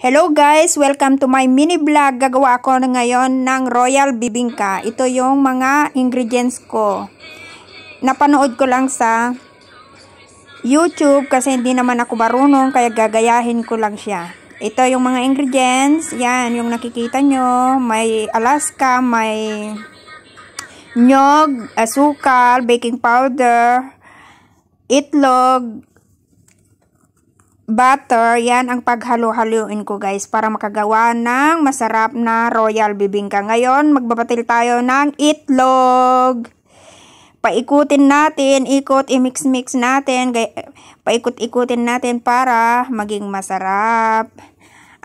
Hello guys! Welcome to my mini vlog. Gagawa ako ngayon ng Royal Bibingka. Ito yung mga ingredients ko. Napanood ko lang sa YouTube kasi hindi naman ako marunong kaya gagayahin ko lang siya. Ito yung mga ingredients. Yan, yung nakikita nyo. May Alaska, may nyog, asukal, baking powder, itlog, butter, yan ang paghalo haloin ko guys para makagawa ng masarap na royal bibingka. Ngayon, magbabatil tayo ng itlog. Paikutin natin, ikot, i-mix-mix natin, paikut ikutin natin para maging masarap.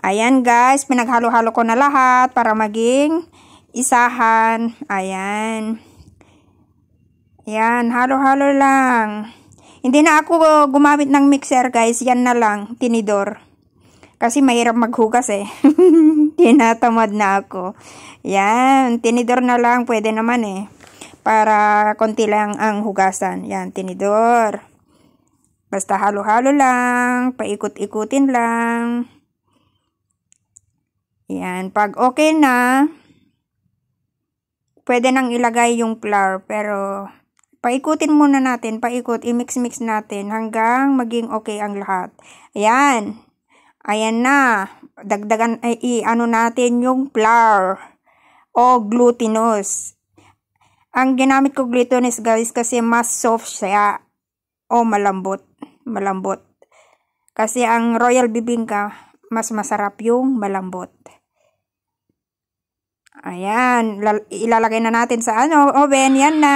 Ayan guys, pinaghalo-halo ko na lahat para maging isahan. Ayan. Ayan, halo-halo lang. Hindi na ako uh, gumamit ng mixer guys, yan na lang, tinidor. Kasi mahirap maghugas eh. Tinatamad na ako. Yan, tinidor na lang, pwede naman eh. Para konti lang ang hugasan. Yan, tinidor. Basta halo-halo lang, paikot-ikutin lang. Yan, pag okay na, pwede nang ilagay yung flour, pero Paikutin muna natin, paikot, i-mix-mix natin hanggang maging okay ang lahat. Ayan. Ayan na. Dagdagan, ay, i, ano natin yung flour o glutinous. Ang ginamit ko glutinous guys kasi mas soft siya o malambot. Malambot. Kasi ang royal bibingka, mas masarap yung malambot. Ayan, ilalagay na natin sa ano, oven, yan na.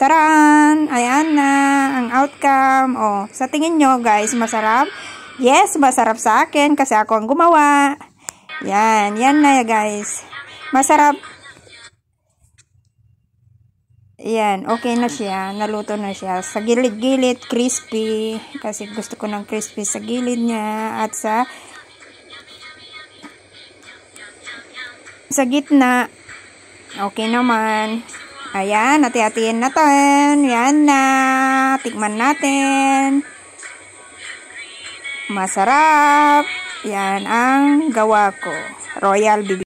Taran! Ayan na ang outcome. Oh, sa tingin nyo guys, masarap? Yes, masarap sa akin kasi ako ang gumawa. Yan, yan na ya guys. Masarap. Yan, okay na siya. Naluto na siya. Sa gilid-gilid, crispy. Kasi gusto ko ng crispy sa gilid niya at sa sa gitna. Okay naman. Ayan, hati-hatiin natin. Yan na. Tikman natin. Masarap. Yan ang gawa ko. Royal Bibi.